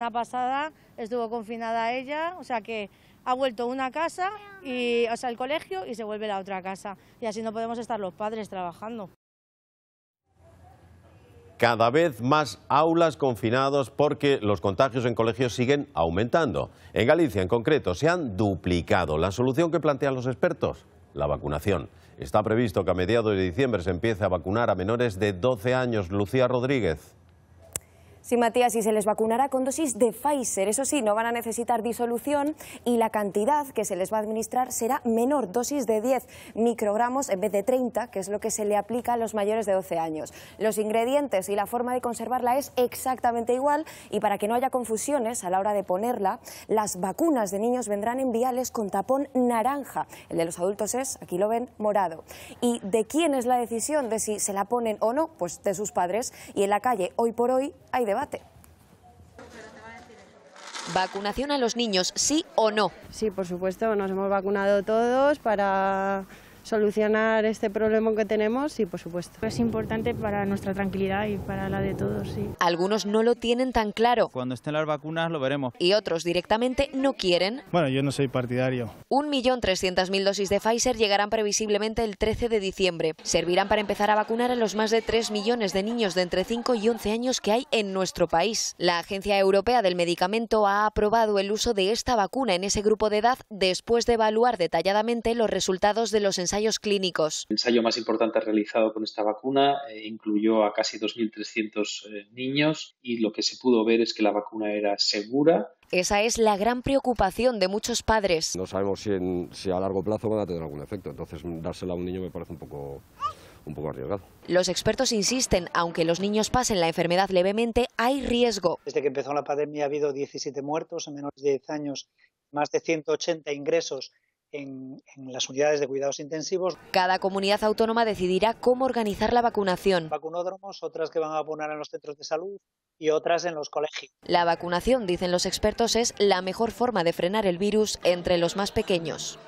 La pasada estuvo confinada ella, o sea que ha vuelto una casa, y, o sea, el colegio y se vuelve la otra casa. Y así no podemos estar los padres trabajando. Cada vez más aulas confinados porque los contagios en colegios siguen aumentando. En Galicia, en concreto, se han duplicado. La solución que plantean los expertos, la vacunación. Está previsto que a mediados de diciembre se empiece a vacunar a menores de 12 años. Lucía Rodríguez. Sí, Matías, y se les vacunará con dosis de Pfizer. Eso sí, no van a necesitar disolución y la cantidad que se les va a administrar será menor, dosis de 10 microgramos en vez de 30, que es lo que se le aplica a los mayores de 12 años. Los ingredientes y la forma de conservarla es exactamente igual y para que no haya confusiones a la hora de ponerla, las vacunas de niños vendrán en viales con tapón naranja. El de los adultos es, aquí lo ven, morado. ¿Y de quién es la decisión de si se la ponen o no? Pues de sus padres. Y en la calle, hoy por hoy, hay debate. ¿Vacunación a los niños, sí o no? Sí, por supuesto, nos hemos vacunado todos para solucionar este problema que tenemos y por supuesto. Es importante para nuestra tranquilidad y para la de todos, sí. Algunos no lo tienen tan claro. Cuando estén las vacunas lo veremos. Y otros directamente no quieren. Bueno, yo no soy partidario. Un millón mil dosis de Pfizer llegarán previsiblemente el 13 de diciembre. Servirán para empezar a vacunar a los más de 3 millones de niños de entre 5 y 11 años que hay en nuestro país. La Agencia Europea del Medicamento ha aprobado el uso de esta vacuna en ese grupo de edad después de evaluar detalladamente los resultados de los ensayos ensayos clínicos. El ensayo más importante realizado con esta vacuna eh, incluyó a casi 2.300 eh, niños y lo que se pudo ver es que la vacuna era segura, esa es la gran preocupación de muchos padres. No sabemos si, a largo plazo van a tener algún efecto, entonces dársela a un niño me parece un poco, un poco arriesgado. Los expertos insisten, aunque los niños pasen la enfermedad levemente, hay riesgo. Desde que empezó la pandemia ha habido 17 muertos en menos de 10 años, más de 180 ingresos en, las unidades de cuidados intensivos. Cada comunidad autónoma decidirá cómo organizar la vacunación. Vacunódromos, otras que van a poner en los centros de salud y otras en los colegios. La vacunación, dicen los expertos, es la mejor forma de frenar el virus entre los más pequeños.